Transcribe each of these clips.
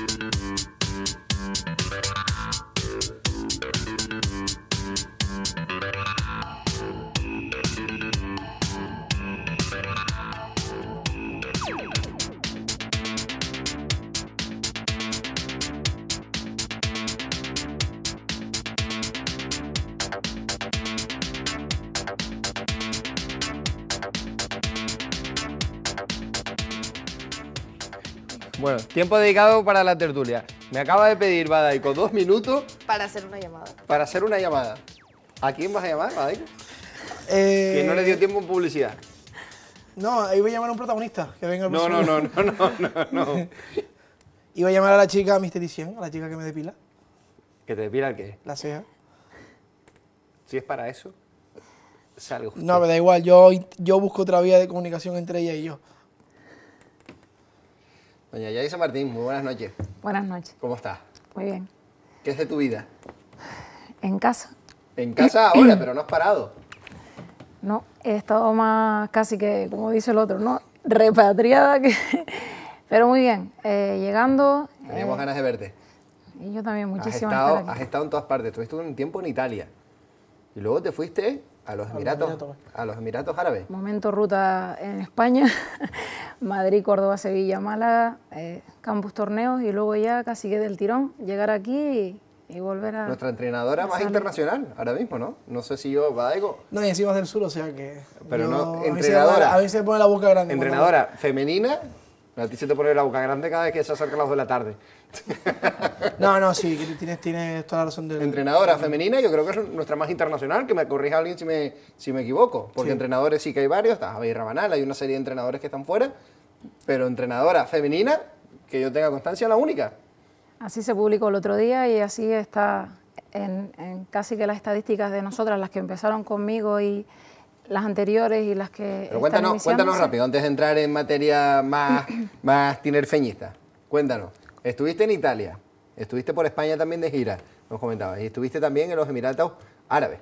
Thank you. Tiempo dedicado para la tertulia. Me acaba de pedir Badaico dos minutos. Para hacer una llamada. Para hacer una llamada. ¿A quién vas a llamar, Badaico? Eh, que no le dio tiempo en publicidad. No, ahí voy a llamar a un protagonista que venga no, no, no, no, no, no, Iba a llamar a la chica Misterición, a la chica que me depila. ¿Que te depila el qué? La ceja. Si es para eso, salgo. No, me da igual, yo, yo busco otra vía de comunicación entre ella y yo. Doña Yaisa Martín, muy buenas noches. Buenas noches. ¿Cómo estás? Muy bien. ¿Qué es de tu vida? En casa. En casa ahora, pero no has parado. No, he estado más casi que, como dice el otro, ¿no? Repatriada Pero muy bien, eh, llegando... Teníamos eh, ganas de verte. Y yo también, muchísimas gracias. Has estado en todas partes. Estuviste un tiempo en Italia. Y luego te fuiste a los, Emiratos, a los Emiratos Árabes. Momento ruta en España, Madrid, Córdoba, Sevilla, Málaga, eh, campus torneos y luego ya casi que del tirón llegar aquí y, volver a... Nuestra entrenadora más internacional ahora mismo, ¿no? No sé si yo va No, y encima del sur, o sea que... Pero no, entrenadora... A se pone la boca grande. Entrenadora femenina a ti se te pone la boca grande cada vez que se acerca las de la tarde. No, no, sí, tienes, tienes toda la razón. Entrenadora femenina, yo creo que es nuestra más internacional, que me corrija alguien si me, si me equivoco. Porque entrenadores sí que hay varios, está Javier Rabanal, hay una serie de entrenadores que están fuera, pero entrenadora femenina, que yo tenga constancia, la única. Así se publicó el otro día y así está en casi que las estadísticas de nosotras, las que empezaron conmigo y las anteriores y las que... Pero cuéntanos, cuéntanos rápido, antes de entrar en materia más, más tinerfeñista. Cuéntanos, estuviste en Italia, estuviste por España también de gira, nos comentabas, y estuviste también en los Emiratos Árabes.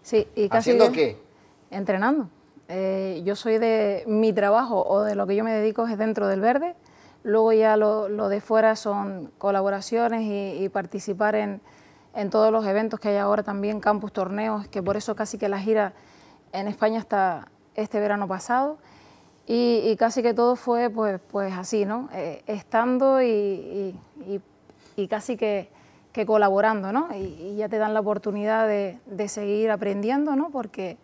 Sí, y casi... ¿Haciendo qué? Entrenando. Eh, yo soy de mi trabajo o de lo que yo me dedico es dentro del verde, luego ya lo, de fuera son colaboraciones y, participar en todos los eventos que hay ahora también, campus, torneos, que por eso casi que la gira en España hasta este verano pasado y, casi que todo fue pues, pues así, ¿no? Eh, estando y, casi que, colaborando, Y, ya te dan la oportunidad de, seguir aprendiendo, ¿no? Porque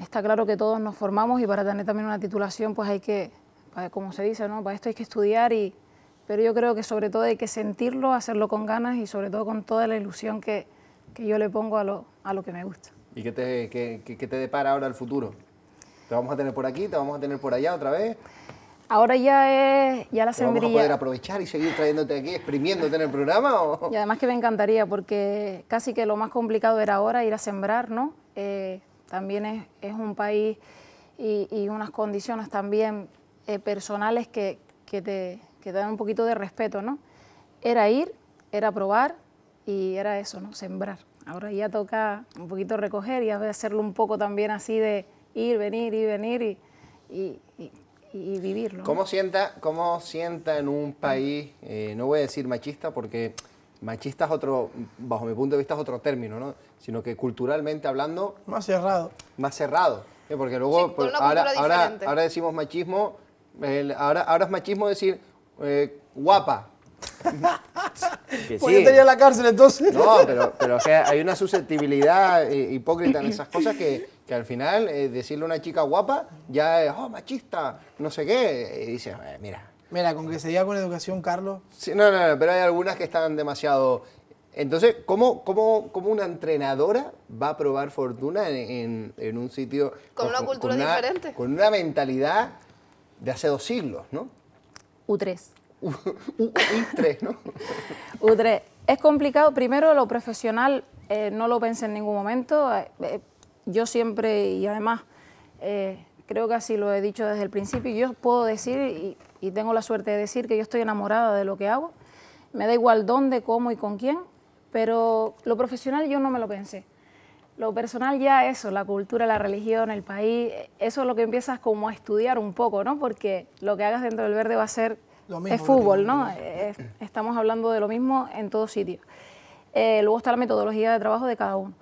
está claro que todos nos formamos y para tener también una titulación pues hay que, pues como se dice, ¿no? Para esto hay que estudiar y, pero yo creo que sobre todo hay que sentirlo, hacerlo con ganas y sobre todo con toda la ilusión que, yo le pongo a lo que me gusta. ¿Y qué te, qué, qué, te depara ahora el futuro? ¿Te vamos a tener por aquí? ¿Te vamos a tener por allá otra vez? Ahora ya es ya la sembrilla. ¿Vamos a poder aprovechar y seguir trayéndote aquí, exprimiéndote en el programa? Y además que me encantaría, porque casi que lo más complicado era ahora ir a sembrar, ¿no? Eh, también es, es, un país y, unas condiciones también eh, personales que, que, te, que te dan un poquito de respeto, ¿no? Era ir, era probar y era eso, ¿no? Sembrar. Ahora ya toca un poquito recoger y hacerlo un poco también así de ir, venir, ir, venir y, vivirlo. ¿Cómo sienta, ¿Cómo sienta en un país, eh, no voy a decir machista porque machista es otro, bajo mi punto de vista es otro término, ¿no? Sino que culturalmente hablando... Más cerrado. Más cerrado. ¿eh? Porque luego, pues, ahora, ahora, decimos machismo, ahora, ahora es machismo decir eh, guapa. Que yo tenía la cárcel entonces. No, pero, hay una susceptibilidad eh, hipócrita en esas cosas que, al final eh, decirle a una chica guapa ya es, oh, machista, no sé qué. Y dices, eh, mira. Mira, con que se diga con educación, Carlos. Sí, no, no, pero hay algunas que están demasiado... Entonces, ¿cómo, una entrenadora va a probar fortuna en, un sitio... Con, una cultura diferente. Con una mentalidad de hace dos siglos, ¿no? U3. U, 3 ¿no? U3. Es complicado. Primero, lo profesional eh, no lo pensé en ningún momento. Eh, eh, yo siempre, y además, creo que así lo he dicho desde el principio, yo puedo decir, y, y, tengo la suerte de decir, que yo estoy enamorada de lo que hago. Me da igual dónde, cómo y con quién, pero lo profesional yo no me lo pensé. Lo personal ya eso, la cultura, la religión, el país, eso es lo que empiezas como a estudiar un poco, ¿no? Porque lo que hagas dentro del verde va a ser es fútbol, ¿no? estamos hablando de lo mismo en todo sitio. Eh, luego está la metodología de trabajo de cada uno.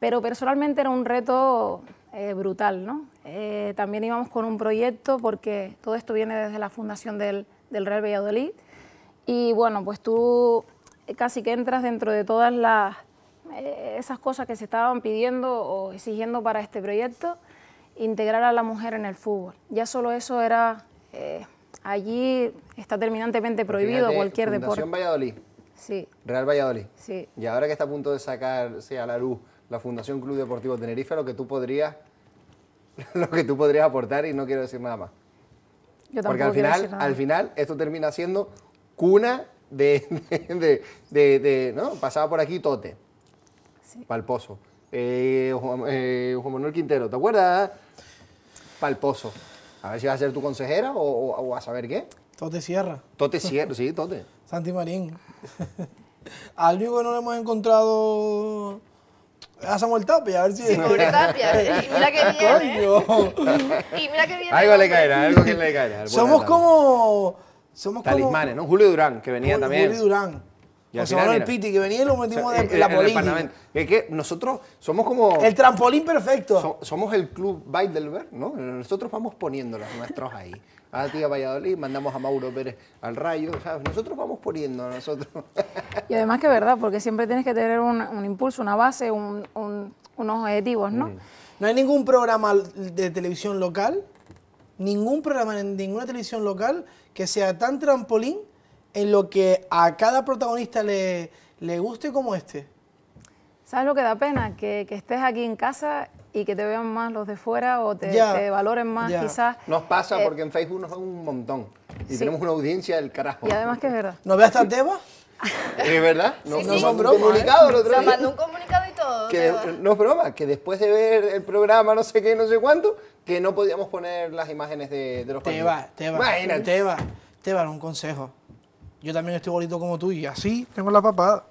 Pero personalmente era un reto eh, brutal, ¿no? Eh, también íbamos con un proyecto porque todo esto viene desde la fundación del, del Real Valladolid. Y bueno, pues tú casi que entras dentro de todas las, esas cosas que se estaban pidiendo o exigiendo para este proyecto, integrar a la mujer en el fútbol. Ya solo eso era Allí está terminantemente prohibido Fíjate, cualquier Fundación Valladolid. Sí. Real Valladolid. Sí. Y ahora que está a punto de sacarse a la luz la Fundación Club Deportivo Tenerife, lo que tú podrías, lo que tú podrías aportar y no quiero decir nada más. Yo Porque al final, al final, esto termina siendo cuna de, ¿no? Pasaba por aquí Tote. Sí. Palposo. Eh, eh, Juan Manuel Quintero, ¿te acuerdas? Palposo. A ver si vas a ser tu consejera o, o, a saber qué. Tote Sierra. Tote Sierra, sí, Tote. Santi Marín. Al único que no le hemos encontrado eh, a Samuel Tapia, a ver si. Sí, pobre Tapia. Y mira que viene. ¿eh? Coño. y mira que viene. Algo le caerá, algo que le caerá. Somos como. Somos Talismanes, ¿no? Julio Durán, que venía también. Julio Durán el piti que venía y lo metimos eh, la eh, política. Es que nosotros somos como... El trampolín perfecto. somos el club Weidelberg, ¿no? Nosotros vamos poniendo los nuestros ahí. A ti Valladolid, mandamos a Mauro Pérez al rayo, Nosotros vamos poniendo a nosotros. Y además que es verdad, porque siempre tienes que tener un, impulso, una base, unos objetivos, ¿no? Mm. No hay ningún programa de televisión local, ningún programa en ninguna televisión local que sea tan trampolín en lo que a cada protagonista le, guste como este. ¿Sabes lo que da pena? Que, estés aquí en casa y que te vean más los de fuera o te, valoren más quizás. Nos pasa eh, porque en Facebook nos dan un montón y tenemos una audiencia del carajo. Y además que es verdad. ¿No veas tan Deva? Es verdad, no, un comunicado mandó un comunicado y todo. Que, no es broma, que después de ver el programa, no sé qué, no sé cuánto, que no podíamos poner las imágenes de, los Teva, va, te va. Imagínate. Te un consejo. Yo también estoy bonito como tú y así tengo la papada.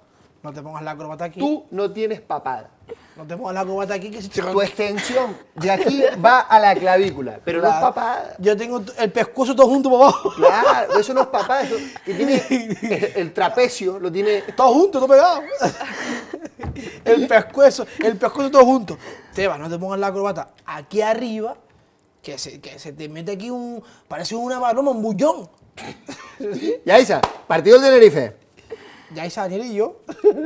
No te pongas la corbata aquí. Tú no tienes papada. No te pongas la corbata aquí que Tu extensión de aquí va a la clavícula, pero no es papada. Yo tengo el pescuezo todo junto para abajo. Claro, eso no es papada. el, trapecio lo tiene... Todo junto, todo pegado. El pescuezo, el pescuezo todo junto. Teba, no te pongas la corbata aquí arriba, que se, te mete aquí un... Parece una paloma, un bullón. Yaisa, partido del Tenerife. Yaisa, Daniel y yo.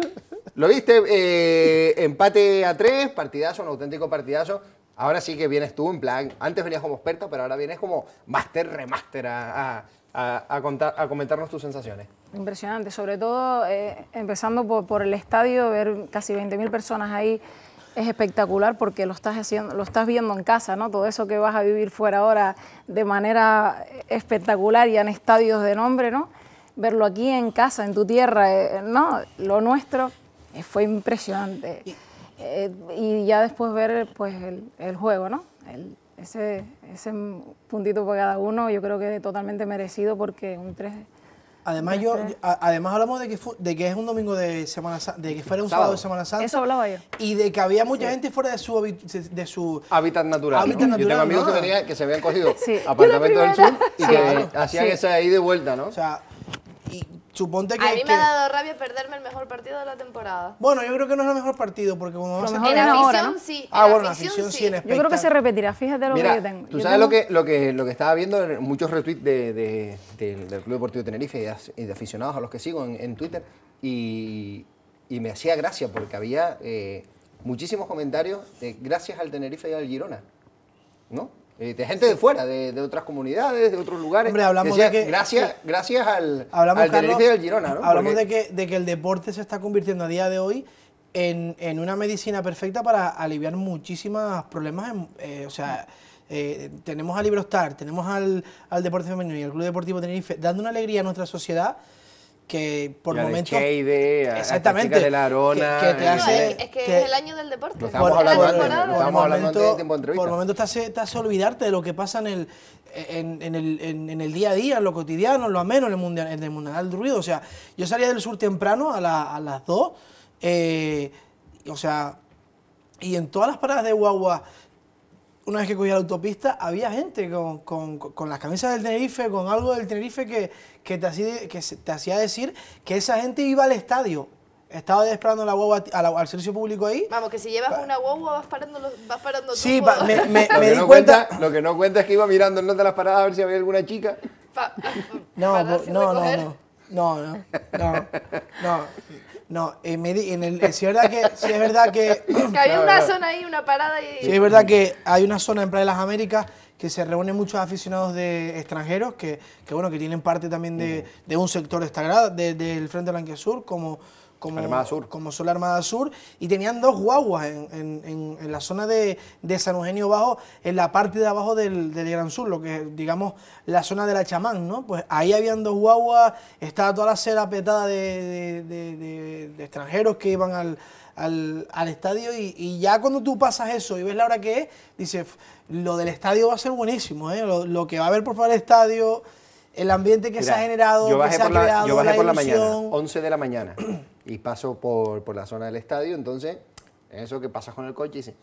Lo viste, eh, empate a tres, partidazo, un auténtico partidazo. Ahora sí que vienes tú, en plan, antes venías como experto, pero ahora vienes como master remaster a, a, contar, a comentarnos tus sensaciones. Impresionante, sobre todo eh, empezando por, por, el estadio, ver casi 20.000 personas ahí es espectacular porque lo estás haciendo, lo estás viendo en casa, ¿no? Todo eso que vas a vivir fuera ahora de manera espectacular y en estadios de nombre, ¿no? Verlo aquí en casa, en tu tierra, eh, ¿no? Lo nuestro eh, fue impresionante. Eh, y, ya después ver pues el, juego, ¿no? ese, ese puntito para cada uno yo creo que es totalmente merecido porque un 3 Además, yo, además hablamos de que, de que es un domingo de Semana Santa, de que fuera un sábado. de Semana Santa. Eso hablaba yo. Y de que había mucha gente fuera de su, de su hábitat natural. Hábitat natural yo tengo amigos que, tenía, que se habían cogido apartamentos del sur y que hacían esa ahí de vuelta, ¿no? O sea, que. A mí me ha dado rabia perderme el mejor partido de la temporada. Bueno, yo creo que no es el mejor partido, porque cuando vamos mejor a En afición sí. Ah, en bueno, afición sí. En yo creo que se repetirá, fíjate lo que yo tengo. Tú sabes Lo, que, lo, que, estaba viendo en muchos retweets del Club Deportivo Tenerife y de, aficionados a los que sigo en, Twitter, y, me hacía gracia porque había eh, muchísimos comentarios de gracias al Tenerife y al Girona. ¿No? Eh, de gente de fuera, de, otras comunidades, de otros lugares. Hombre, hablamos de que. Gracias, gracias al, al Girona, ¿no? Hablamos de, que, el deporte se está convirtiendo a día de hoy en, una medicina perfecta para aliviar muchísimos problemas. Eh, o sea. Eh, tenemos a Librostar, tenemos al, al Deporte Femenino y al Club Deportivo Tenerife, dando una alegría a nuestra sociedad que por exactamente. de la Arona, que, te eh. hace, es, que, es el año del deporte. estamos por, hablando, estamos hablando momento, de Por momentos te hace, olvidarte de lo que pasa en el, en, el, en, el día a día, en lo cotidiano, en lo ameno, en el mundial, el mundial del ruido. O sea, yo salía del sur temprano a, las 2, eh, o sea, y en todas las paradas de guagua una vez que cogí la autopista, había gente con, las camisas del Tenerife, con algo del Tenerife que, te hacía, que te hacía decir que esa gente iba al estadio estaba esperando la guagua al servicio público ahí. Vamos, que si llevas una guagua vas parando, vas parando Sí, me, di cuenta, Lo que no cuenta es que iba mirando en de las paradas a ver si había alguna chica. no, no, no, no, no, no, no, eh, eh, si es verdad que, si es verdad que, había una zona ahí, una parada y... si es verdad que hay una zona en Playa de las Américas que se reúnen muchos aficionados de extranjeros que, bueno, que tienen parte también de, un sector destacado del Frente Sur como como, Armada como son Armada Sur, y tenían dos guaguas en, la zona de, de, San Eugenio Bajo, en la parte de abajo del, Gran Sur, lo que digamos la zona de la Chamán, ¿no? Pues ahí habían dos guaguas, estaba toda la cera petada de, extranjeros que iban al, al, estadio, y, ya cuando tú pasas eso y ves la hora que es, dices, lo del estadio va a ser buenísimo, ¿eh? Lo, que va a haber por fuera del estadio el ambiente que se ha generado, yo bajé que se ha creado, Yo por la mañana, 11 de la mañana. y paso por, la zona del estadio, entonces, eso que pasas con el coche, dice,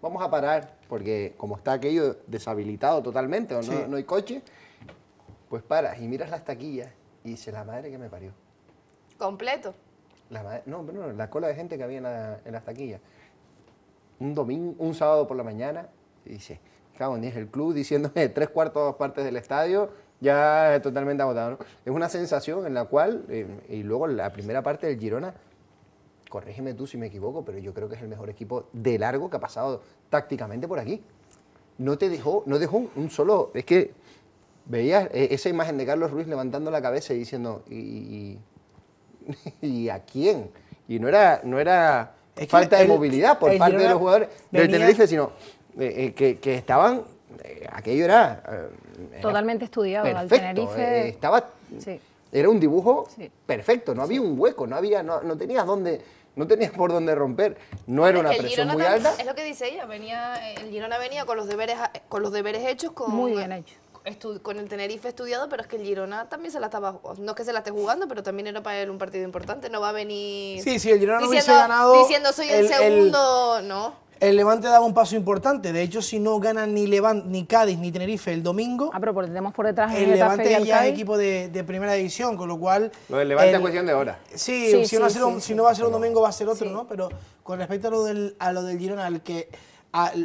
vamos a parar, porque como está aquello deshabilitado totalmente, no, hay coche, pues paras y miras las taquillas y dice, la madre que me parió. ¿Completo? La no, no, la cola de gente que había en, la, las taquillas. Un domingo, un sábado por la mañana, y dice, cago en el club diciéndome tres cuartos partes del estadio ya totalmente agotado. ¿no? Es una sensación en la cual, eh, y luego la primera parte del Girona, corrígeme tú si me equivoco, pero yo creo que es el mejor equipo de largo que ha pasado tácticamente por aquí. No te dejó, no dejó un, solo. Es que veías eh, esa imagen de Carlos Ruiz levantando la cabeza y diciendo, ¿y, a quién? Y no era, no era falta de movilidad por parte de los jugadores del Tenerife, sino eh, que estaban aquello eh, era... Totalmente estudiado, perfecto, Tenerife. Eh, estaba... Era un dibujo perfecto, no había un hueco, no, había, no, tenías dónde no tenías por dónde romper. No era una presión muy alta. Es lo que dice ella, venía, el Girona venía con los deberes, eh, con los deberes hechos, con, muy bien con el Tenerife estudiado, pero es que el Girona también se la estaba, no es que se la esté jugando, pero también era para él un partido importante, no va a venir... Sí, sí, el Girona diciendo, no hubiese ganado... Diciendo soy el, segundo, no. El Levante da un paso importante. De hecho, si no ganan ni Levante, ni Cádiz, ni Tenerife el domingo. Ah, pero tenemos por detrás el Levante ya es equipo de, primera división, con lo cual. Lo del Levante es cuestión de hora. Sí, si, no va a ser un domingo, va a ser otro, ¿no? Pero con respecto a lo del, a lo del Girona, que.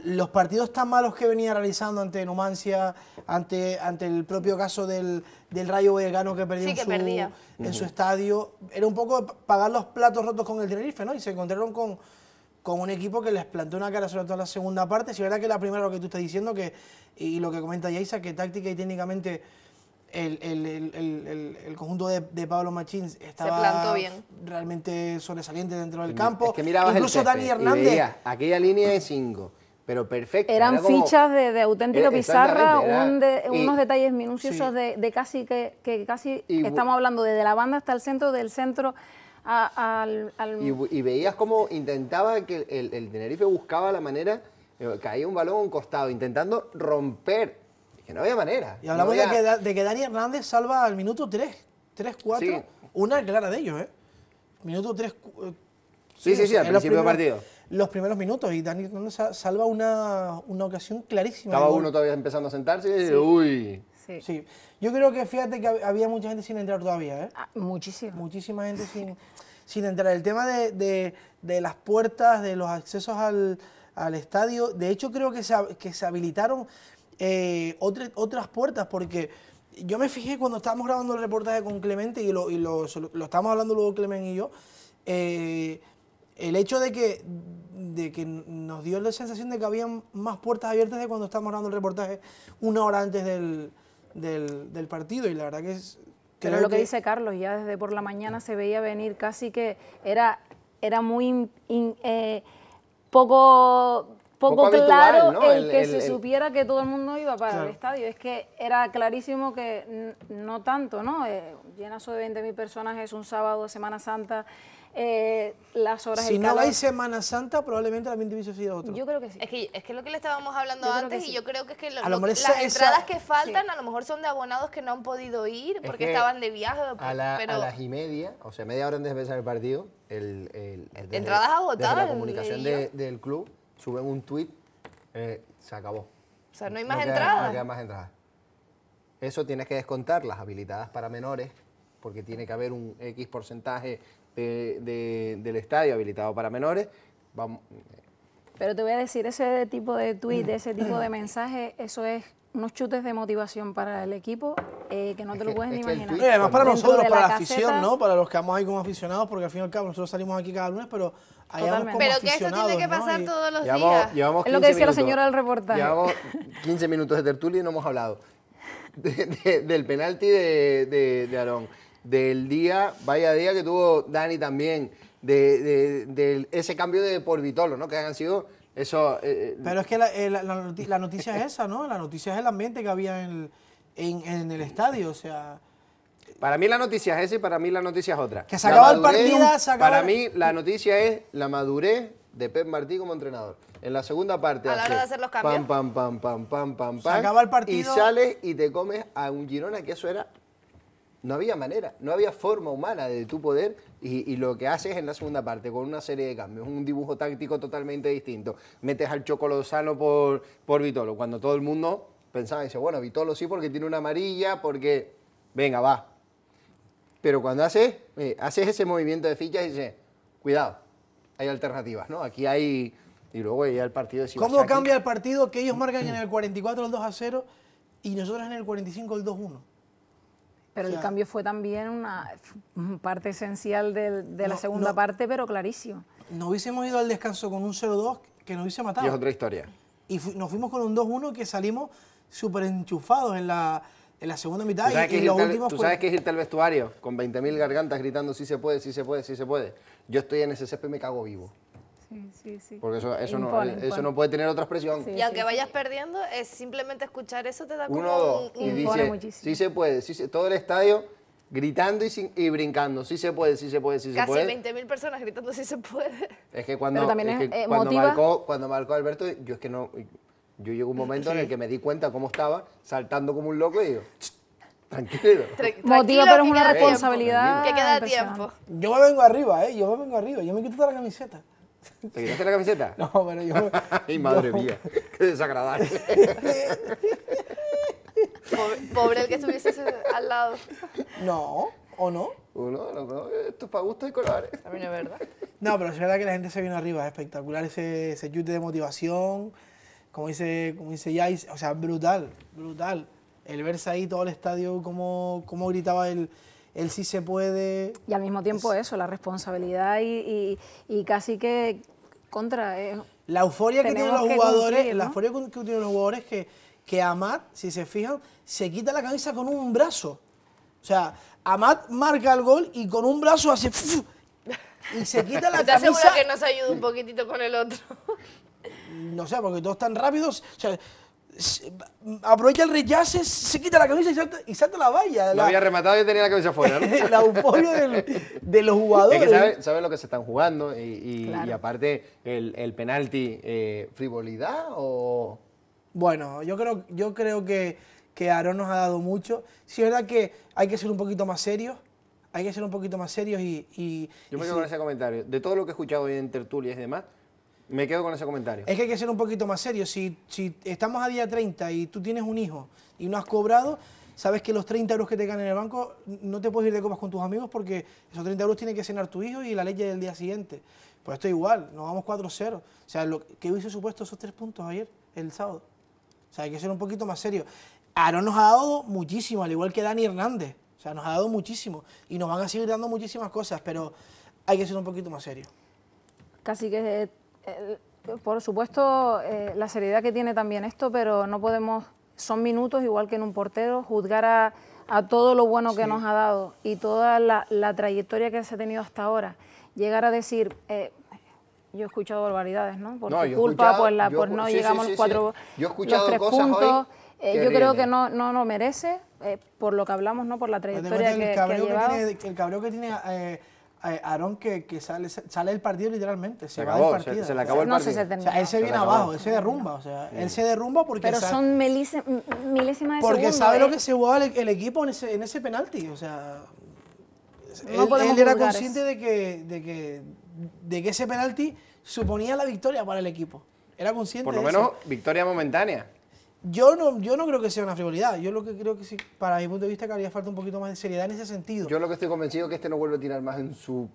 los partidos tan malos que venía realizando ante Numancia, ante, ante el propio caso del, Rayo Vallecano que perdió en, en su estadio, era un poco pagar los platos rotos con el Tenerife, ¿no? Y se encontraron con, con un equipo que les plantó una cara, sobre toda la segunda parte. Si verdad que la primera, lo que tú estás diciendo, que, y lo que comenta Yaisa, que táctica y técnicamente el, conjunto de, Pablo Machín estaba realmente sobresaliente dentro del campo. Incluso Dani Hernández. aquella línea de cinco pero perfecto. Eran fichas de, auténtico eh, pizarra, unos detalles minuciosos de, casi que, casi estamos hablando desde la banda hasta el centro, del centro y, veías cómo intentaba que el, Tenerife buscaba la manera, eh, caía un balón a un costado, intentando romper. Que no había manera. Y hablamos De, que, Dani Hernández salva al minuto 3, 3, 4, una clara de ellos, ¿eh? Minuto 3. Eh, sí, sí, sí, al principio del partido. Los primeros minutos y Dani Hernández salva una, ocasión clarísima. Estaba uno todavía empezando a sentarse y dice, uy. Sí. Yo creo que fíjate que había mucha gente sin entrar todavía, ¿eh? Ah, muchísima gente sin, entrar. El tema de, las puertas, de los accesos al, estadio, de hecho creo que se, que se habilitaron eh, otras puertas porque yo me fijé cuando estábamos grabando el reportaje con Clemente y lo, y estábamos hablando luego Clemente y yo, eh, el hecho de que, de que nos dio la sensación de que habían más puertas abiertas de cuando estábamos grabando el reportaje una hora antes del, del, partido y la verdad que es... Pero lo que, dice Carlos, ya desde por la mañana se veía venir casi que era, era muy eh, poco poco, claro el, que se supiera que todo el mundo iba para el estadio. Es que era clarísimo que no tanto, ¿no? Eh, llenazo de 20.000 personas es un sábado, de Semana Santa. Eh, las horas Si no hay Semana Santa, probablemente la hubiese sido otro. Yo creo que sí. Es que es lo que le estábamos hablando antes y yo creo que es que las entradas que faltan a lo mejor son de abonados que no han podido ir porque estaban de viaje. A, pues, las y media, o sea, media hora antes de empezar el partido, el, el, el entradas agotadas. la comunicación del club suben un tweet, eh, se acabó. O sea, no hay más entradas. no quedan más entradas. Eso tienes que descontar las habilitadas para menores, porque tiene que haber un X porcentaje del estadio habilitado para menores. Pero te voy a decir, ese tipo de tweet, ese tipo de mensaje, eso es unos chutes de motivación para el equipo eh, que no te lo puedes ni imaginar. además para nosotros, para la, afición, ¿no? Para los que vamos ahí como aficionados, porque al fin y al cabo nosotros salimos aquí cada lunes, pero hay que como Pero que eso tiene que pasar todos los días. es lo que decía la señora del reportaje. Llevamos 15 minutos de tertulia y no hemos hablado del penalti de, de Aarón del día, vaya día que tuvo Dani también, de, ese cambio de por Vitolo, ¿no? Que han sido eso... Eh, eh, Pero es que eh, la, noticia es esa, ¿no? La noticia es el ambiente que había en el, estadio, o sea... Para mí la noticia es esa y para mí la noticia es otra. Que se el partido, Para mí la noticia es la madurez de Pep Martí como entrenador. En la segunda parte. A la hora de hacer los cambios. Pam, pam, pam, pam, pam, pam, Se acaba el partido. Y sales y te comes a un Girona, que eso era no había manera, no había forma humana de tu poder y, lo que haces en la segunda parte con una serie de cambios, un dibujo táctico totalmente distinto. Metes al Chocolosano por, por Vitolo, cuando todo el mundo pensaba, y dice, bueno, Vitolo sí porque tiene una amarilla, porque, venga, va. Pero cuando haces, eh, haces ese movimiento de fichas y dices, cuidado, hay alternativas, ¿no? Aquí hay... Y luego ya el partido de ¿Cómo cambia el partido que ellos marcan en el 44 el 2 a 0 y nosotros en el 45 el 2 a 1? Pero el cambio fue también una parte esencial de, la segunda parte, pero clarísimo. No hubiésemos ido al descanso con un 0-2 que nos hubiese matado. Y es otra historia. Y nos fuimos con un 2-1 que salimos súper enchufados en la, en la segunda mitad. ¿Tú sabes, y, que, ¿tú es irte al vestuario con 20.000 gargantas gritando sí se puede, sí se puede, sí se puede? Yo estoy en ese césped y me cago vivo. Porque eso, eso, no, eso no puede tener otra expresión. y aunque vayas perdiendo, es simplemente escuchar eso te da como Uno, dos, y dice, Sí se puede, sí se, todo el estadio gritando y, y brincando. Sí se puede, sí se puede, sí Casi se puede. Casi 20.000 personas gritando sí se puede. Es que cuando, eh, cuando, marcó, cuando marcó Alberto, yo es que no... Yo llegó un momento en el que me di cuenta cómo estaba, saltando como un loco y digo... Tranquilo. pero es una responsabilidad. Que queda tiempo. Yo me vengo arriba, ¿eh? Yo me vengo arriba. Yo me quito toda la camiseta. ¿Te quitaste la camiseta? No, pero yo... ¡Ay, madre mía! ¡Qué desagradable! pobre, el que estuviese al lado. No, ¿o no? Uno, no, no, eh, esto es para gustos y colores. También es verdad. No, pero es verdad que la gente se vino arriba, espectacular ese, ese chute de motivación, como dice, como dice o sea, brutal, brutal. El verse ahí, todo el estadio, cómo, cómo gritaba el él sí se puede... Y al mismo tiempo eso, la responsabilidad y, casi que contra... Eh, la euforia que tienen los jugadores, es la euforia que tienen los jugadores que, que Amat, si se fijan, se quita la camisa con un brazo. O sea, Amat marca el gol y con un brazo hace... Y se quita la ¿Te camisa... ¿Te que nos ayuda un poquitito con el otro? no sé, porque todos están rápidos... O aprovecha el rechace, se quita la camisa y salta, y la valla. Lo había rematado y tenía la camisa fuera. El la de los jugadores. que saben lo que se están jugando y, aparte el, penalti, eh, ¿frivolidad o...? Bueno, yo creo, yo creo que, que Aaron nos ha dado mucho. Si es verdad que hay que ser un poquito más serios. Hay que ser un poquito más serios y... yo me quedo con ese comentario. De todo lo que he escuchado hoy en tertulias y demás, me quedo con ese comentario. Es que hay que ser un poquito más serio. Si, estamos a día 30 y tú tienes un hijo y no has cobrado, sabes que los 30 euros que te ganan en el banco no te puedes ir de copas con tus amigos porque esos 30 euros tienen que cenar tu hijo y la leche del día siguiente. Pues esto igual, nos vamos 4-0. O sea, lo, ¿qué hubiese supuesto esos tres puntos ayer, el sábado? O sea, hay que ser un poquito más serio. Aaron nos ha dado muchísimo, al igual que Dani Hernández. O sea, nos ha dado muchísimo y nos van a seguir dando muchísimas cosas, pero hay que ser un poquito más serio. Casi que es por supuesto, eh, la seriedad que tiene también esto, pero no podemos, son minutos igual que en un portero, juzgar a, todo lo bueno que nos ha dado y toda la, trayectoria que se ha tenido hasta ahora. Llegar a decir, eh, yo he escuchado barbaridades, ¿no? Por culpa, pues, pues no llegamos los cuatro, yo tres puntos. Eh, yo creo que no no, merece, por lo que hablamos, no por la trayectoria que, ha llevado. tiene, el cabreo que tiene eh, Aarón que, sale, sale del partido literalmente, se, va acabó, del partido. Se, le acabó el él se, viene abajo, él se derrumba, o sea, él se derrumba porque... Pero sabe, son milésimas de segundo Porque sabe lo ¿eh? que se jugaba el, equipo en ese, en ese, penalti, o sea... él, era consciente de que, de, que, de que ese penalti suponía la victoria para el equipo. Era consciente Por lo menos victoria momentánea. Yo no, yo no creo que sea una frivolidad. Yo lo que creo que sí, para mi punto de vista, que haría falta un poquito más de seriedad en ese sentido. Yo lo que estoy convencido es que este no vuelve a tirar más en su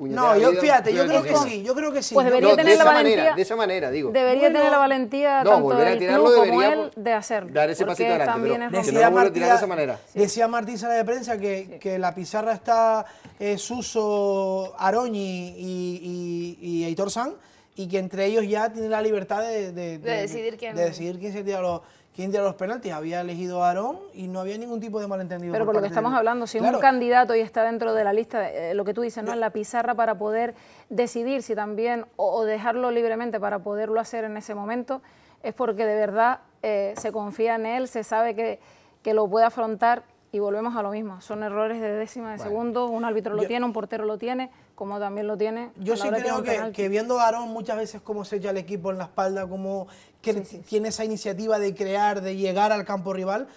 no, yo, fíjate, yo creo que sí, yo creo que sí. Pues debería tener la valentía. de esa manera, digo. Debería tener la valentía no, tanto el club como él de hacerlo. Dar ese pasito adelante, decía Martí, de esa manera. Decía Martín Sala de Prensa que, que la pizarra está eh, Suso, Aroñi y, y, y Heitor San y que entre ellos ya tiene la libertad de, decidir quién, quién se los, los penaltis había elegido a Aarón y no había ningún tipo de malentendido. Pero por, lo que estamos hablando, si un candidato y está dentro de la lista, eh, lo que tú dices, ¿no? en la pizarra para poder decidir si también, o, dejarlo libremente para poderlo hacer en ese momento, es porque de verdad eh, se confía en él, se sabe que, que lo puede afrontar y volvemos a lo mismo. Son errores de décima de segundo, un árbitro lo tiene, un portero lo tiene, como también lo tiene. Yo sí creo que, viendo a Aarón muchas veces cómo se echa el equipo en la espalda, cómo que tiene esa iniciativa de crear, de llegar al campo rival.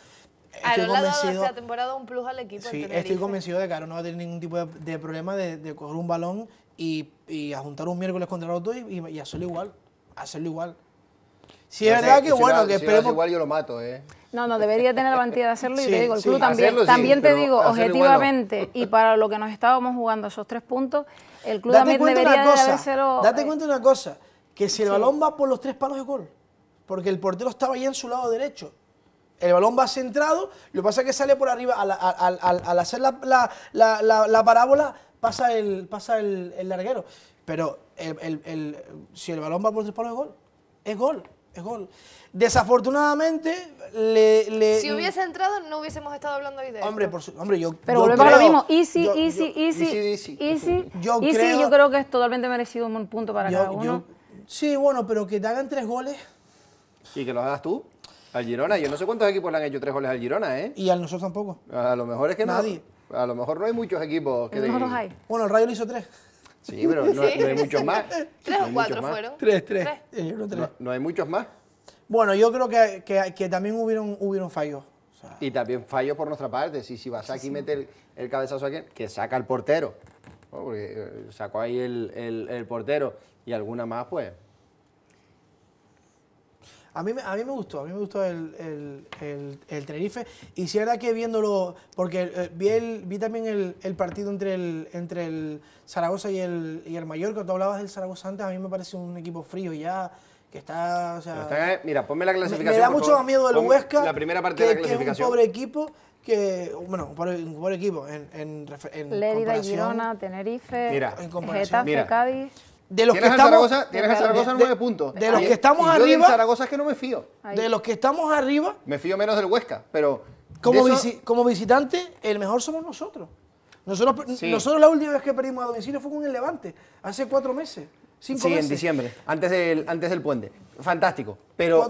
Estoy convencido, esta temporada un plus al equipo. Sí, estoy convencido de que Aaron no va a tener ningún tipo de, problema de, coger un balón y, y a juntar un miércoles contra el otro y, hacerlo igual. Hacerlo igual. Si es verdad que, bueno, que esperemos... igual yo lo mato, ¿eh? No, no, debería tener la valentía de hacerlo y te digo, el club también. también te digo, objetivamente, y para lo que nos estábamos jugando esos tres puntos, el club también debería Date eh, cuenta de una cosa, que si el balón va por los tres palos de gol, porque el portero estaba ahí en su lado derecho. El balón va centrado, lo que pasa es que sale por arriba, al, hacer la, parábola pasa el, pasa el, larguero. Pero el, si el balón va por tres palos de gol, es gol es gol. Desafortunadamente, le, Si hubiese entrado, no hubiésemos estado hablando hoy de Hombre, hombre yo. Pero volvemos creo, lo mismo. Easy, easy, easy, easy, Yo, creo, yo creo que es totalmente merecido un punto para cada uno. sí, bueno, pero que te hagan tres goles. ¿Y que los hagas tú? Al Girona. Yo no sé cuántos equipos le han hecho tres goles al Girona, ¿eh? Y al nosotros tampoco. A lo mejor es que Nadie. a lo mejor no hay muchos equipos que. Bueno, el Rayo le hizo tres. Sí, pero no, hay muchos más. ¿Tres o cuatro fueron? Tres, eh, tres. No, hay muchos más? Bueno, yo creo que, que, también hubieron, hubieron fallos. y también fallos por nuestra parte. Si, si vas aquí y mete el, cabezazo aquí, que saca el portero. Oh, porque eh, sacó ahí el portero. Y alguna más, pues, a mí, a mí me gustó, a mí me gustó el, el, el, Tenerife. Y si era que viéndolo, porque eh, vi, vi también el, partido entre el, entre el Zaragoza y el, y el Mallorca, tú hablabas del Zaragoza antes, a mí me parece un equipo frío ya, que está... O sea, mira, ponme la clasificación. Me, da mucho miedo el Huesca, la primera parte de la clasificación. que es un pobre equipo que, bueno, un pobre equipo, en, en, en comparación, Tenerife, Cádiz de los que estamos tienes a Zaragoza nueve puntos. De, los que estamos arriba. Zaragoza es que no me fío. De los que estamos arriba. Me fío menos del Huesca, pero como, como visitante el mejor somos nosotros. Nosotros, nosotros la última vez que perdimos a domicilio fue con el Levante, hace cuatro meses sí, en diciembre, antes del, antes del puente. Fantástico. Pero,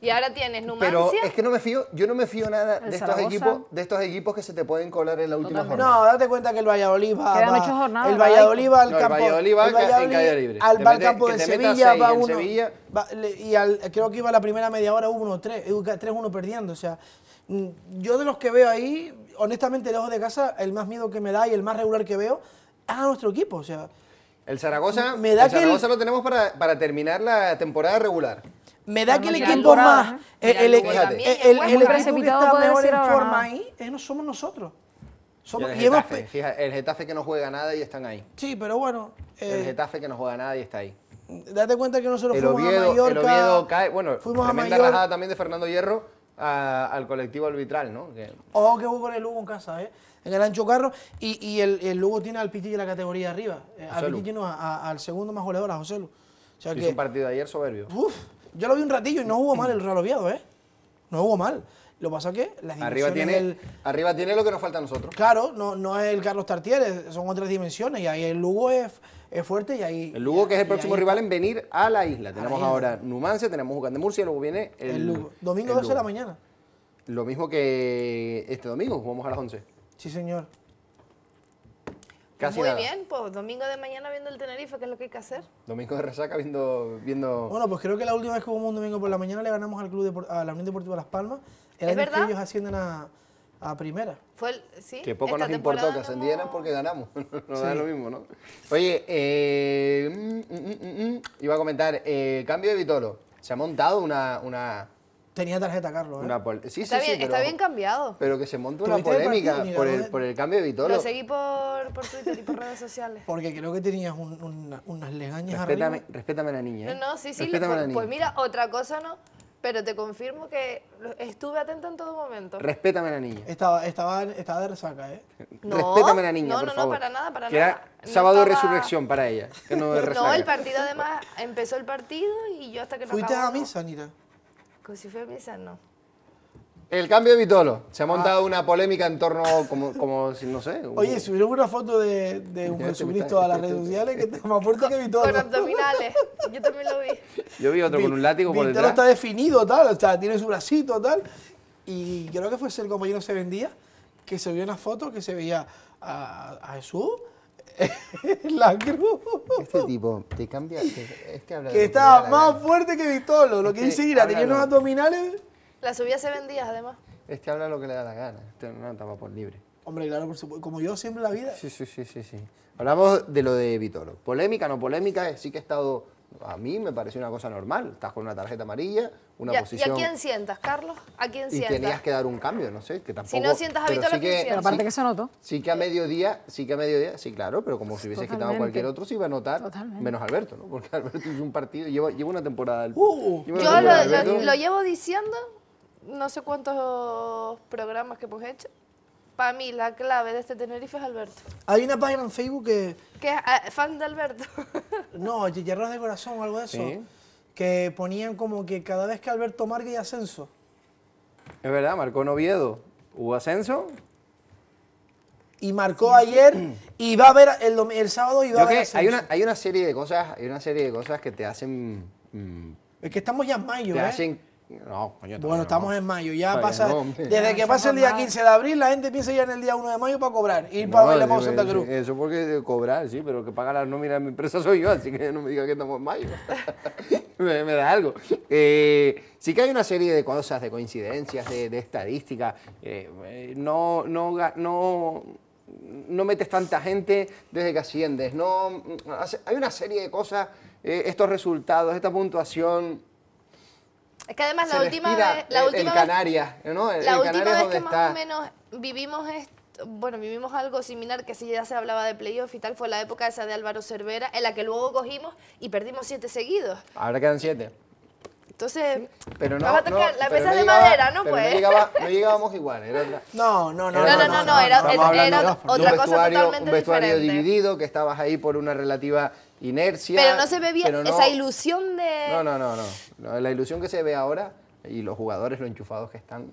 Y ahora tienes Numancia. Pero es que no me fío, yo no me fío nada de estos, equipos, de estos equipos que se te pueden colar en la última jornada. No, date cuenta que el Valladolid va. Quedan jornadas. El Valladolid va al campo. El Valladolid en libre. Al, campo de Sevilla, va uno. y al, creo que iba la primera media hora 1 tres. 3-1 eh, perdiendo. O sea, mm, yo de los que veo ahí, honestamente, lejos de casa, el más miedo que me da y el más regular que veo es a nuestro equipo. O sea. El Zaragoza, me da el Zaragoza lo tenemos para, para, terminar la temporada regular. Me da que el equipo más, eh, el, el, el pues, equipo que está mejor en forma ahí, eh, no somos nosotros. Somos, el, Getafe, que no juega nada y están ahí. Sí, pero bueno. el eh, Getafe que no juega nada y está ahí. Date cuenta que nosotros fuimos a Mallorca. El Oviedo cae, bueno, fuimos a Mallorca. también de Fernando Hierro al colectivo arbitral, ¿no? Que... que hubo con el Lugo en casa, ¿eh? En el Ancho Carro. Y, el, Lugo tiene al piti en la categoría arriba. Eh, al no, al segundo más goleador, a José Lu. O un partido de ayer soberbio. Uf, yo lo vi un ratillo y no jugó mal el Real ¿eh? No jugó mal. Lo pasa que las arriba tiene, arriba tiene lo que nos falta a nosotros. Claro, no, no es el Carlos Tartier, son otras dimensiones. Y ahí el Lugo es es fuerte y ahí. El Lugo, que es el próximo rival en venir a la isla. Tenemos ahora Numancia, tenemos jugando de Murcia, luego viene el, el Lugo. Domingo 12 de la mañana. Lo mismo que este domingo, jugamos a las 11. Sí, señor. Muy bien, pues domingo de mañana viendo el Tenerife, que es lo que hay que hacer. Domingo de resaca viendo, viendo... Bueno, pues creo que la última vez que jugamos un domingo por la mañana le ganamos al club de, a la Unión Deportiva Las Palmas. El que ellos ascienden a, a primera. Fue ¿sí? Que poco nos importó que ascendieran porque ganamos. no da lo mismo, ¿no? Oye, eh, mm, mm, mm, iba a comentar, eh, cambio de Vitolo. Se ha montado una... una Tenía tarjeta, Carlos. ¿eh? Una sí, está, sí, bien, está bien cambiado. Pero que se montó una polémica por, el, por el cambio de Vitolo. Lo seguí por, por Twitter y por redes sociales. Porque creo que tenías unas legañas respétame, arriba. Respétame a la niña. ¿eh? No, no, sí, sí. pues, pues mira, otra cosa no pero te confirmo que estuve atenta en todo momento. Respétame a la niña. Estaba, estaba, estaba de resaca, ¿eh? Respétame a la niña, no, no, no, para nada, para que nada. Era sábado de resurrección para ella. no, el partido además, empezó el partido y yo hasta que no ¿Fuiste a a misa, Anita? Pues si fue a misa, no. El cambio de Vitolo. Se ha ah. montado una polémica en torno, como, como no sé. Oye, subieron una foto de, un Jesucristo este a las redes sociales que está más fuerte que Vitolo. Con abdominales. Yo también lo vi. Yo vi otro con un látigo por Vitolo está definido, tal, o sea, tiene su bracito, tal. Y creo que fue el compañero se vendía, que se vio una foto que se veía a, Jesús en la cruz. Este tipo te cambia. es que habla Que estaba más fuerte que Vitolo. Lo que dice tenía unos abdominales. La subía hace 20 además. Este habla lo que le da la gana. Este no estaba por libre. Hombre, claro, por supuesto. Como yo siempre en la vida. Sí, sí, sí, sí, sí. Hablamos de lo de Vitoro. Polémica, no polémica, sí que he estado. A mí me pareció una cosa normal. Estás con una tarjeta amarilla, una posición. ¿Y a quién sientas, Carlos? ¿A quién sientas? Y tenías que dar un cambio, no sé, que tampoco. Si no sientas a Vitoro, sí que, Pero aparte que se notó. Sí que a mediodía, sí que a mediodía, sí, claro, pero como si hubiese quitado a cualquier otro, se iba a notar. Menos Alberto, ¿no? Porque Alberto hizo un partido, lleva, una temporada. Uh. yo lo llevo diciendo no sé cuántos programas que hemos hecho. Para mí, la clave de este Tenerife es Alberto. Hay una página en Facebook que... Que es ah, fan de Alberto. no, Chicharros de Corazón, o algo de eso. Que ponían como que cada vez que Alberto marca y ascenso. Es verdad, marcó noviedo Oviedo. ¿Hubo ascenso? Y marcó ayer y va a ver el, el sábado y va a haber ascenso. Hay una, hay una serie de cosas, hay una serie de cosas que te hacen... Mm, es que estamos ya en mayo, ¿eh? No, bueno, estamos en mayo. Ya pasa. desde que pasa el día 15 de abril, la gente piensa ya en el día 1 de mayo para cobrar. Ir para Santa Cruz. Eso porque cobrar, sí, pero que paga la nómina de mi empresa soy yo, así que no me diga que estamos en mayo. me, da algo. Eh, sí que hay una serie de cosas, de coincidencias, de, estadísticas. Eh, eh, no, no, no, metes tanta gente desde que asciendes. No, hay una serie de cosas, estos resultados, esta puntuación es que además la última vez. La en Canarias, ¿no? la última vez que más o menos vivimos bueno, vivimos algo similar que si ya se hablaba de playoff y tal, fue la época esa de Álvaro Cervera, en la que luego cogimos y perdimos siete seguidos. Ahora quedan siete. Entonces, pero no, a tocar no, la mesa no de madera, ¿no? Pues. No, no, llegábamos igual, era la, No, no, no. No, no, no, era, otra cosa totalmente un vestuario dividido, que estabas ahí por una relativa inercia. Pero no se ve bien esa ilusión de... No, no, no, no, La ilusión que se ve ahora y los jugadores, los enchufados que están...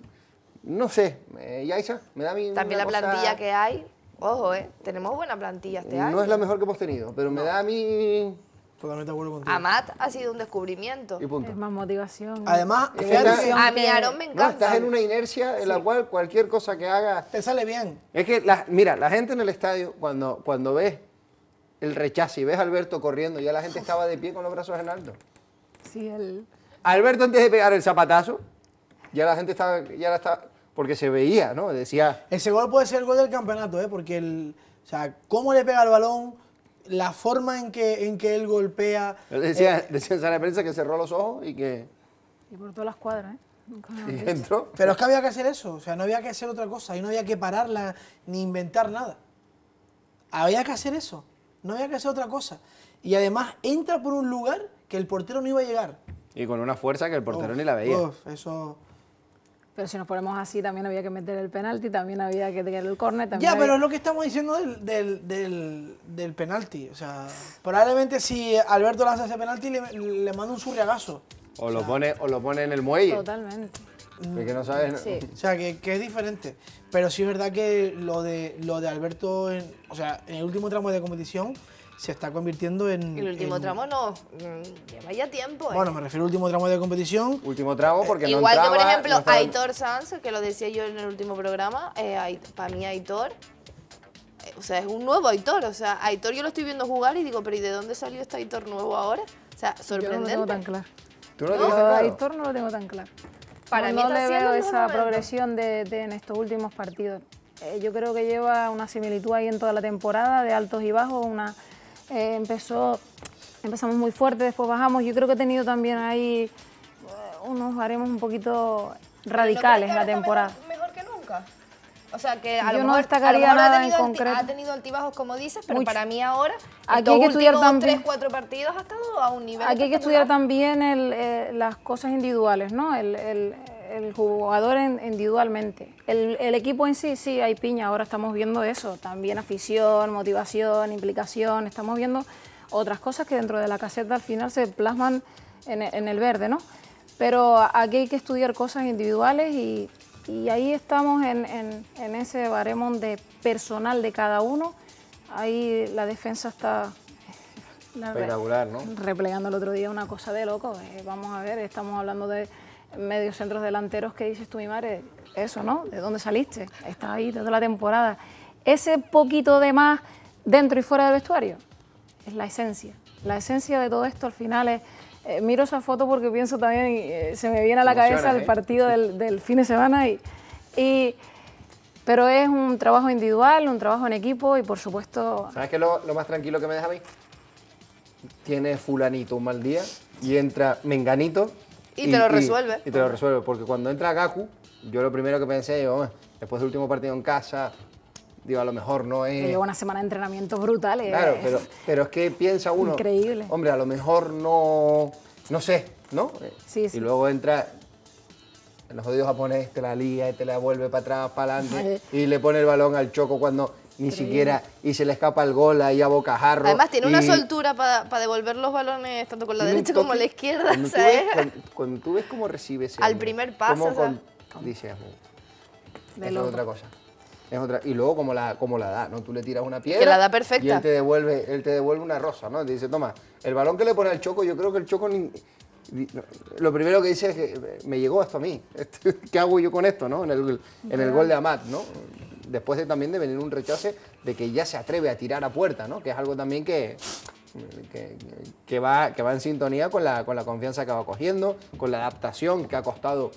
No sé, eh, Yaisa, me da mí... También la plantilla que hay. Ojo, ¿eh? Tenemos buena plantilla este año. No es la mejor que hemos tenido, pero me da a mí... Totalmente acuerdo contigo. Amat ha sido un descubrimiento. Y punto. Es más motivación. Además, a mi Aaron me encanta. estás en una inercia en la cual cualquier cosa que hagas... Te sale bien. Es que, mira, la gente en el estadio, cuando, cuando ves el rechazo. Y ves a Alberto corriendo, ya la gente estaba de pie con los brazos en alto. Sí, el... Alberto antes de pegar el zapatazo, ya la gente estaba, ya la está porque se veía, ¿no? Decía... Ese gol puede ser el gol del campeonato, ¿eh? Porque, el, o sea, cómo le pega el balón, la forma en que, en que él golpea... Decía, eh, decía en prensa que cerró los ojos y que... Y todas las cuadras, ¿eh? Y entró. Pero es que había que hacer eso, o sea, no había que hacer otra cosa, y no había que pararla ni inventar nada. Había que hacer eso. No había que hacer otra cosa. Y además entra por un lugar que el portero no iba a llegar. Y con una fuerza que el portero ni la veía. eso... Pero si nos ponemos así, también había que meter el penalti, también había que tener el córner. Ya, pero es lo que estamos diciendo del, penalti. O sea, probablemente si Alberto lanza ese penalti, le, manda un surriagazo. O, lo pone, o lo pone en el muelle. Totalmente que no mm, sabes. O sea, que, es diferente. Pero sí es verdad que lo de, lo de Alberto, en, o sea, en el último tramo de competición se está convirtiendo en. El último tramo no. Mm, lleva ya tiempo. Bueno, ¿eh? me refiero al último tramo de competición. Último tramo porque eh, no Igual que, por ejemplo, Aitor Sanz, que lo decía yo en el último programa, eh, para mí Aitor. O sea, es un nuevo Aitor. O sea, Aitor yo lo estoy viendo jugar y digo, pero ¿y de dónde salió este Aitor nuevo ahora? O sea, sorprendente. no lo tengo tan claro. Aitor no lo tengo tan claro. Para no, mí le veo esa progresión de, en estos últimos partidos. Eh, yo creo que lleva una similitud ahí en toda la temporada, de altos y bajos. Una, eh, empezó, empezamos muy fuerte, después bajamos. Yo creo que he tenido también ahí eh, unos haremos un poquito radicales la temporada. mejor que nunca. O sea, que a yo lo no mejor, destacaría nada ha, tenido en concreto. ha tenido altibajos, como dices, pero para mí ahora, aquí hay que estudiar también, tres, cuatro partidos ha estado a un nivel. Aquí hay que estudiar también eh, las cosas individuales, ¿no? El, jugador individualmente. El, equipo en sí, sí, hay piña, ahora estamos viendo eso. También afición, motivación, implicación, estamos viendo otras cosas que dentro de la caseta al final se plasman en, en el verde, ¿no? Pero aquí hay que estudiar cosas individuales y y ahí estamos en, ese baremón de personal de cada uno. Ahí la defensa está espectacular, Replegando el otro día una cosa de loco. Eh, vamos a ver, estamos hablando de medios centros delanteros que dices tú, mi madre, eso, ¿no? ¿De dónde saliste? Estás ahí toda la temporada. Ese poquito de más dentro y fuera del vestuario es la esencia. La esencia de todo esto al final es eh, miro esa foto porque pienso también, eh, se me viene a la cabeza el ¿eh? partido del, fin de semana. Y, pero es un trabajo individual, un trabajo en equipo y por supuesto... ¿Sabes qué es lo, más tranquilo que me deja a mí? Tiene fulanito un mal día y entra menganito. Y, te lo resuelve. Y, te lo resuelve, porque cuando entra Gaku, yo lo primero que pensé, yo, después del último partido en casa, digo, a lo mejor no es... Lleva una semana de entrenamientos brutales. Claro, pero, es que piensa uno... Increíble. Hombre, a lo mejor no... No sé, ¿no? Sí, sí. Y luego entra... En Los odios japoneses te la lía, y te la vuelve para atrás, para adelante, y le pone el balón al choco cuando ni siquiera, y se le escapa el gol ahí a bocajarro. Además tiene una soltura para devolver los balones tanto con la derecha como la izquierda. Cuando, tú ves, tú ves cómo recibes Al primer paso. Cómo, de es otra cosa. Y luego como la, como la da, ¿no? Tú le tiras una piedra. Y él te devuelve, él te devuelve una rosa, ¿no? Te dice, toma, el balón que le pone el choco, yo creo que el choco lo primero que dice es que me llegó esto a mí. ¿Qué hago yo con esto, En el, gol de Amat, ¿no? Después de, también de venir un rechace de que ya se atreve a tirar a puerta, Que es algo también que, que, va, que va en sintonía con la, con la confianza que va cogiendo, con la adaptación que ha costado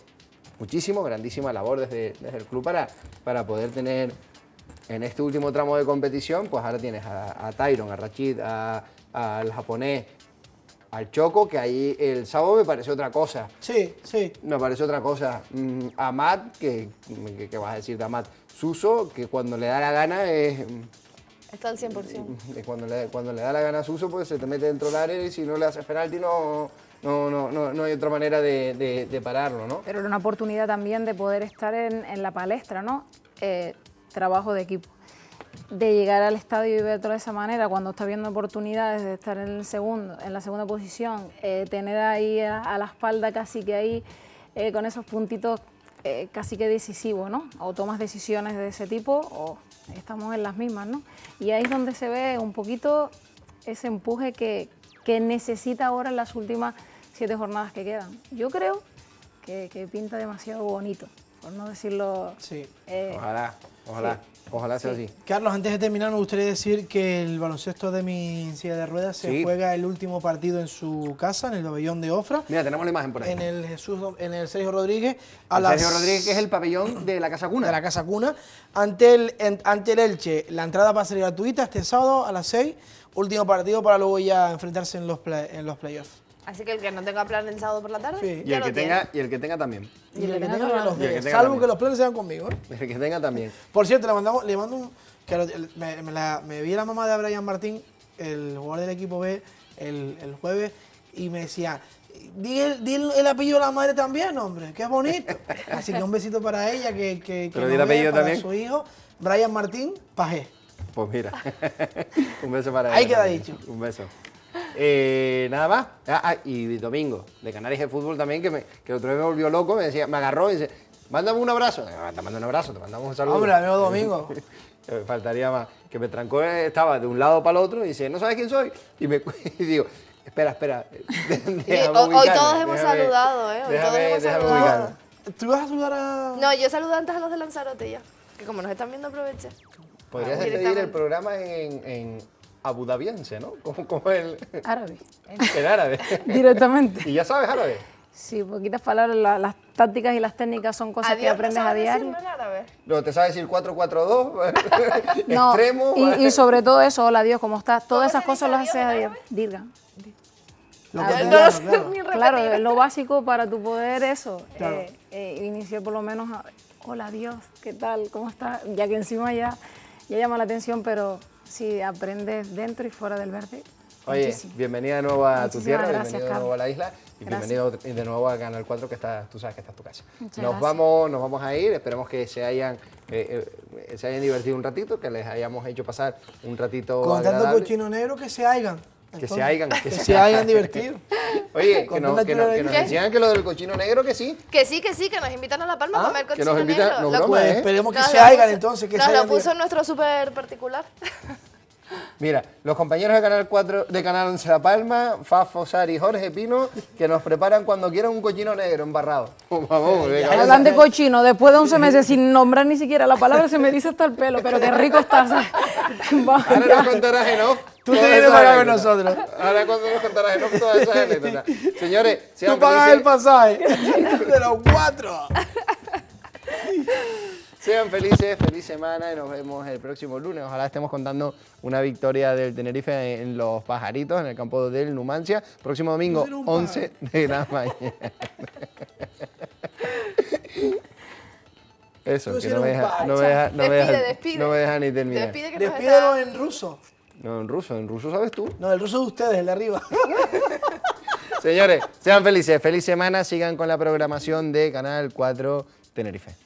muchísimo, grandísima labor desde, el club para, para poder tener en este último tramo de competición, pues ahora tienes a, a Tyron, a Rachid, al japonés, al Choco, que ahí el sábado me parece otra cosa. Sí, sí. Me parece otra cosa. Mm, a Matt, que, vas a decir de Matt, Suso, que cuando le da la gana es... Está al 100%. Mm, cuando le, cuando le da la gana a Suso, pues se te mete dentro del área y si no le haces penalti no no, no, no, hay otra manera de, pararlo, ¿no? Pero era una oportunidad también de poder estar en, la palestra, ¿no? Eh, trabajo de equipo. De llegar al estadio y verlo de esa manera, cuando está viendo oportunidades de estar en, el segundo, en la segunda posición, eh, tener ahí a, la espalda casi que ahí, eh, con esos puntitos casi que decisivos, ¿no? O tomas decisiones de ese tipo o estamos en las mismas, ¿no? Y ahí es donde se ve un poquito ese empuje que, que necesita ahora en las últimas siete jornadas que quedan. Yo creo que, pinta demasiado bonito, por no decirlo... Sí. Eh, ojalá, ojalá. Ojalá sea así. Carlos, antes de terminar, me gustaría decir que el baloncesto de mi silla de ruedas se juega el último partido en su casa, en el pabellón de Ofra. Mira, tenemos la imagen por ahí. En el, en el Sergio Rodríguez. A Sergio Rodríguez, que es el pabellón de la Casa Cuna. De la Casa Cuna. Ante el, ante Elche, la entrada va a ser gratuita este sábado a las 6. Último partido para luego ya enfrentarse en los, en los playoffs. Así que el que no tenga plan en sábado por la tarde, y el que tenga Y el que tenga también. Y, el, que tenga, los Salvo que los planes sean conmigo. ¿eh? El que tenga también. Por cierto, le, mandamos, le mando un... me, me, la, vi la mamá de Brian Martín, el jugador del equipo B, el, el jueves, y me decía, dile el, apellido de la madre también, hombre, qué bonito. Así que un besito para ella, que, que, que el apellido para su hijo, Brian Martín Pajé. Pues mira, un beso para ella. Ahí queda dicho. Un beso. Eh, nada más. Ah, ah, y domingo, de Canarias de Fútbol también, que, me, que otro vez me volvió loco, me decía, me agarró y dice, mándame un abrazo. Ah, te mando un abrazo, te mandamos un saludo. Hombre, amigo domingo. Faltaría más. Que me trancó, eh, estaba de un lado para el otro y dice, ¿no sabes quién soy? Y, me, digo, espera, espera. hoy, todos hemos saludado, ¿eh? Hoy todos hemos saludado. ¿Tú vas a saludar a...? No, yo saludo antes a los de Lanzarote ya. Que como nos están viendo, aproveche Podrías despedir el programa en, abudabiense, ¿no? Como, como el... Árabe. El árabe. Directamente. ¿Y ya sabes árabe? Sí, poquitas palabras, las tácticas y las técnicas son cosas que aprendes a diario. No, te sabes decir 442, no, extremo. Y, y, sobre todo eso, hola Dios, ¿cómo estás? Todas esas cosas las haces a diario? Dirga. Lo ah, claro, claro. lo básico para tu poder eso, eh, eh, iniciar por lo menos, a, hola Dios, ¿qué tal? ¿Cómo estás? Ya que encima ya, ya llama la atención, pero si aprendes dentro y fuera del verde. Oye, bienvenida de nuevo a tu tierra, bienvenido de nuevo a la isla y bienvenido de nuevo a Canal 4 que está, tú sabes que está en tu casa. nos vamos, nos vamos a ir, esperemos que se hayan eh, eh, se hayan divertido un ratito, que les hayamos hecho pasar un ratito Contando cochino negro que se hayan. Que se hayan, que, se hayan divertido. Oye, que, nos, que, decían que lo del cochino negro, que sí. Que sí, que sí, que nos invitan a La Palma a ah, comer cochino que nos negro. Nos ¿eh? Esperemos que se hayan entonces. Que nos lo puso nuestro súper particular. Mira, los compañeros de Canal 4, de Canal 11 La Palma, Fafo, Sari, Jorge Pino, que nos preparan cuando quieran un cochino negro embarrado. Oh, vamos, Hablan de cochino, después de 11 meses sin nombrar ni siquiera la palabra, se me dice hasta el pelo, pero qué rico estás. Ahora nos contarás en off. Tú tienes que para con nosotros. Ahora cuando nos contarás en off todas esas anécdotas. Señores, si Tú pagas el pasaje de los cuatro. Sean felices, feliz semana y nos vemos el próximo lunes. Ojalá estemos contando una victoria del Tenerife en los pajaritos, en el campo del Numancia. Próximo domingo, 11 de la mañana. Eso, que no me deja, no no me deja, ni terminar. Despídelo en ruso. No, en ruso, en ruso sabes tú. No, el ruso de ustedes, el de arriba. Señores, sean felices, feliz semana, sigan con la programación de Canal 4 Tenerife.